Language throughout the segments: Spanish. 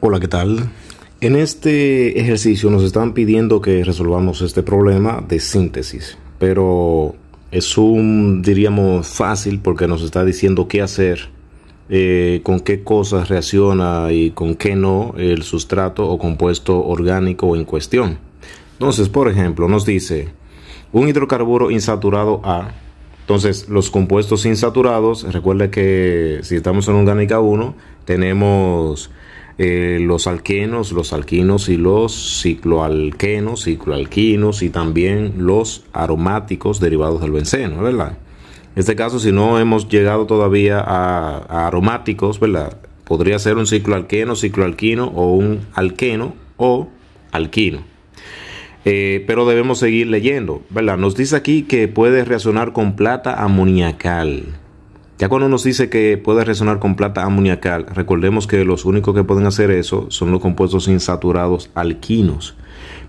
Hola, ¿qué tal? En este ejercicio nos están pidiendo que resolvamos este problema de síntesis, pero es un, diríamos, fácil porque nos está diciendo qué hacer, eh, con qué cosas reacciona y con qué no el sustrato o compuesto orgánico en cuestión. Entonces, por ejemplo, nos dice un hidrocarburo insaturado A. Entonces, los compuestos insaturados, recuerda que si estamos en orgánica 1, tenemos eh, los alquenos, los alquinos y los cicloalquenos, cicloalquinos y también los aromáticos derivados del benceno, ¿verdad? En este caso, si no hemos llegado todavía a, aromáticos, ¿verdad? Podría ser un cicloalqueno, cicloalquino o un alqueno o alquino. Eh, pero debemos seguir leyendo, ¿verdad? Nos dice aquí que puede reaccionar con plata amoniacal. Ya cuando nos dice que puede resonar con plata amoniacal, recordemos que los únicos que pueden hacer eso son los compuestos insaturados alquinos,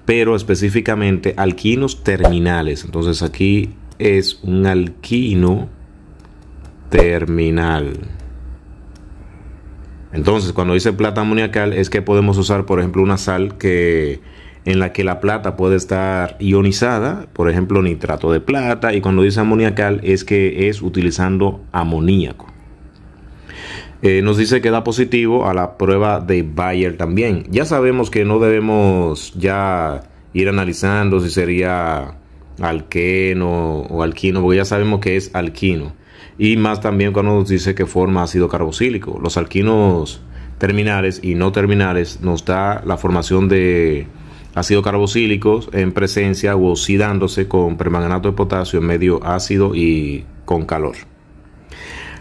pero específicamente alquinos terminales. Entonces aquí es un alquino terminal. Entonces, cuando dice plata amoniacal es que podemos usar, por ejemplo, una sal que en la que la plata puede estar ionizada, por ejemplo nitrato de plata, y cuando dice amoniacal es que es utilizando amoníaco. Eh, nos dice que da positivo a la prueba de Bayer también. Ya sabemos que no debemos ya ir analizando si sería alqueno o alquino, porque ya sabemos que es alquino. Y más también cuando nos dice que forma ácido carboxílico. Los alquinos terminales y no terminales nos da la formación de ácido carboxílicos en presencia o oxidándose con permanganato de potasio en medio ácido y con calor.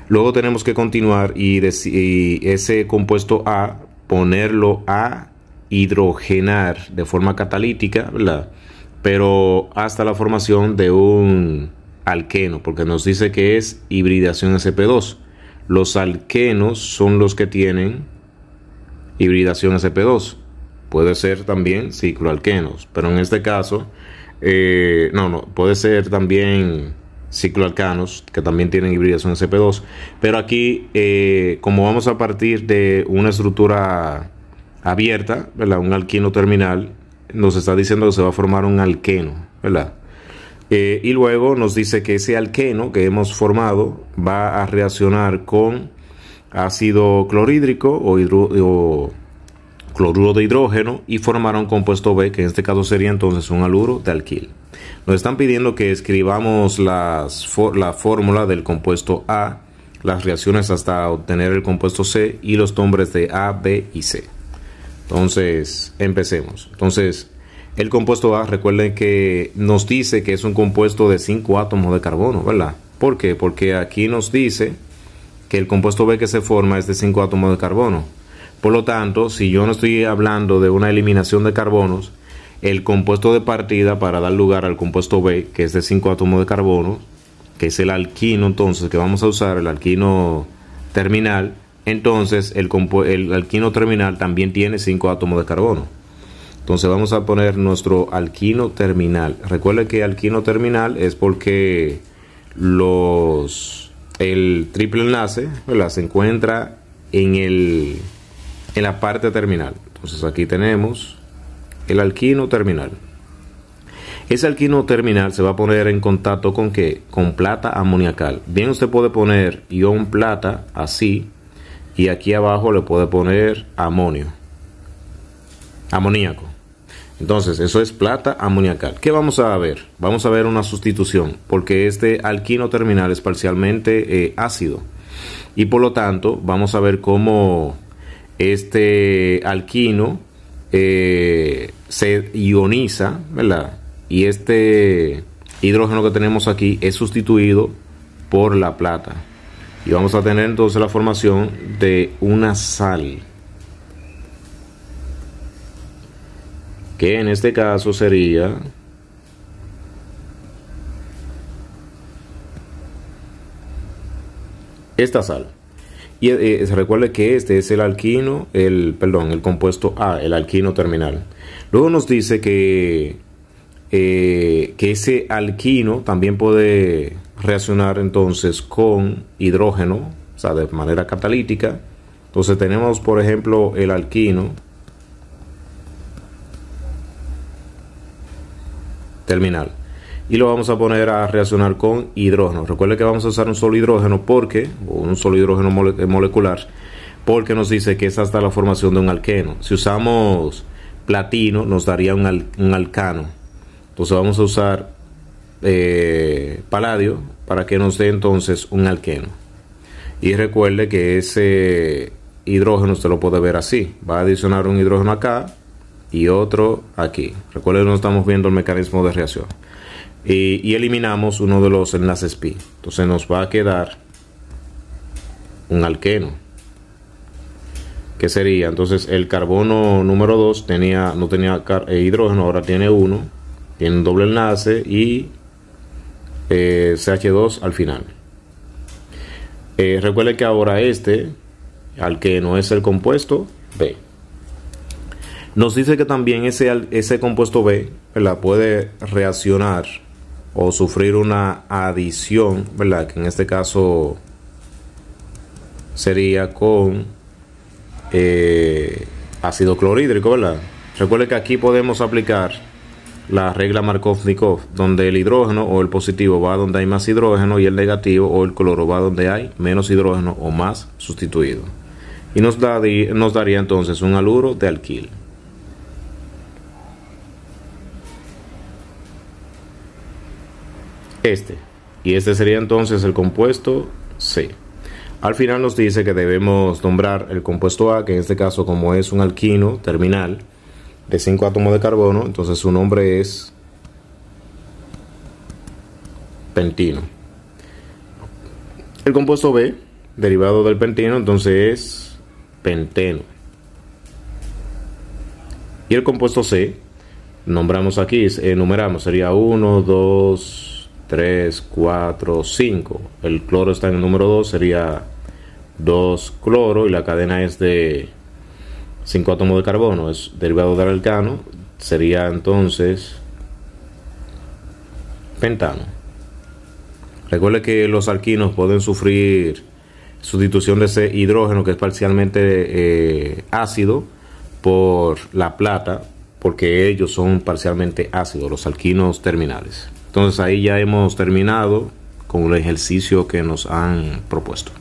Luego tenemos que continuar y, ese compuesto A ponerlo a hidrogenar de forma catalítica, ¿verdad? Pero hasta la formación de un alqueno, porque nos dice que es hibridación SP2. Los alquenos son los que tienen hibridación SP2. Puede ser también cicloalquenos, pero en este caso, eh, no, no, puede ser también cicloalcanos, que también tienen hibridación CP2, pero aquí, eh, como vamos a partir de una estructura abierta, ¿verdad? un alquino terminal, nos está diciendo que se va a formar un alqueno, ¿verdad? Eh, y luego nos dice que ese alqueno que hemos formado va a reaccionar con ácido clorhídrico o, hidro, cloruro de hidrógeno y formará un compuesto B, que en este caso sería entonces un aluro de alquil. Nos están pidiendo que escribamos las, la fórmula del compuesto A, las reacciones hasta obtener el compuesto C y los nombres de A, B y C. Entonces, empecemos. Entonces, el compuesto A, recuerden que nos dice que es un compuesto de 5 átomos de carbono, ¿verdad? ¿Por qué? Porque aquí nos dice que el compuesto B que se forma es de 5 átomos de carbono por lo tanto, si yo no estoy hablando de una eliminación de carbonos, el compuesto de partida para dar lugar al compuesto B, que es de 5 átomos de carbono, que es el alquino entonces que vamos a usar, el alquino terminal, entonces el, alquino terminal también tiene 5 átomos de carbono. Entonces vamos a poner nuestro alquino terminal. Recuerden que alquino terminal es porque los, el triple enlace se encuentra en el en la parte terminal. Entonces aquí tenemos el alquino terminal. Ese alquino terminal se va a poner en contacto con qué? Con plata amoniacal. Bien, usted puede poner ion plata así y aquí abajo le puede poner amonio. Amoníaco. Entonces, eso es plata amoniacal. ¿Qué vamos a ver? Vamos a ver una sustitución, porque este alquino terminal es parcialmente eh, ácido. Y por lo tanto, vamos a ver cómo este alquino eh, se ioniza, ¿verdad? Y este hidrógeno que tenemos aquí es sustituido por la plata. Y vamos a tener entonces la formación de una sal. Que en este caso sería esta sal. Y eh, eh, se recuerde que este es el alquino, el, perdón, el compuesto A, el alquino terminal. Luego nos dice que, eh, que ese alquino también puede reaccionar entonces con hidrógeno, o sea, de manera catalítica. Entonces tenemos, por ejemplo, el alquino terminal y lo vamos a poner a reaccionar con hidrógeno. Recuerde que vamos a usar un solo hidrógeno porque, o un solo hidrógeno eh, molecular, porque nos dice que es hasta la formación de un alqueno. Si usamos platino, nos daría un, alcano. Entonces vamos a usar eh, paladio para que nos dé entonces un alqueno. Y recuerde que ese hidrógeno usted lo puede ver así. Va a adicionar un hidrógeno acá y otro aquí. Recuerde que no estamos viendo el mecanismo de reacción y, eliminamos uno de los enlaces pi. Entonces nos va a quedar un alqueno. que sería? Entonces el carbono número 2 tenía, no tenía eh, hidrógeno, ahora tiene uno. Tiene un doble enlace y eh, CH2 al final. Eh, recuerde que ahora este, al que no es el compuesto B. Nos dice que también ese, ese compuesto B la puede reaccionar o sufrir una adición, ¿verdad? Que en este caso sería con eh, ácido clorhídrico, ¿verdad? Recuerde que aquí podemos aplicar la regla Markovnikov, donde el hidrógeno o el positivo va donde hay más hidrógeno y el negativo o el cloro va donde hay menos hidrógeno o más sustituido. Y nos, nos daría entonces un aluro de alquil. este. Y este sería entonces el compuesto C. Al final nos dice que debemos nombrar el compuesto A, que en este caso como es un alquino terminal de 5 átomos de carbono, entonces su nombre es pentino. El compuesto B, derivado del pentino, entonces es penteno. Y el compuesto C, nombramos aquí, enumeramos, sería 1, 2, 3, 4, 5. El cloro está en el número 2, sería 2 cloro y la cadena es de 5 átomos de carbono, es derivado del alcano, sería entonces pentano. Recuerde que los alquinos pueden sufrir sustitución de ese hidrógeno que es parcialmente eh, ácido por la plata, porque ellos son parcialmente ácidos, los alquinos terminales. Entonces ahí ya hemos terminado con el ejercicio que nos han propuesto.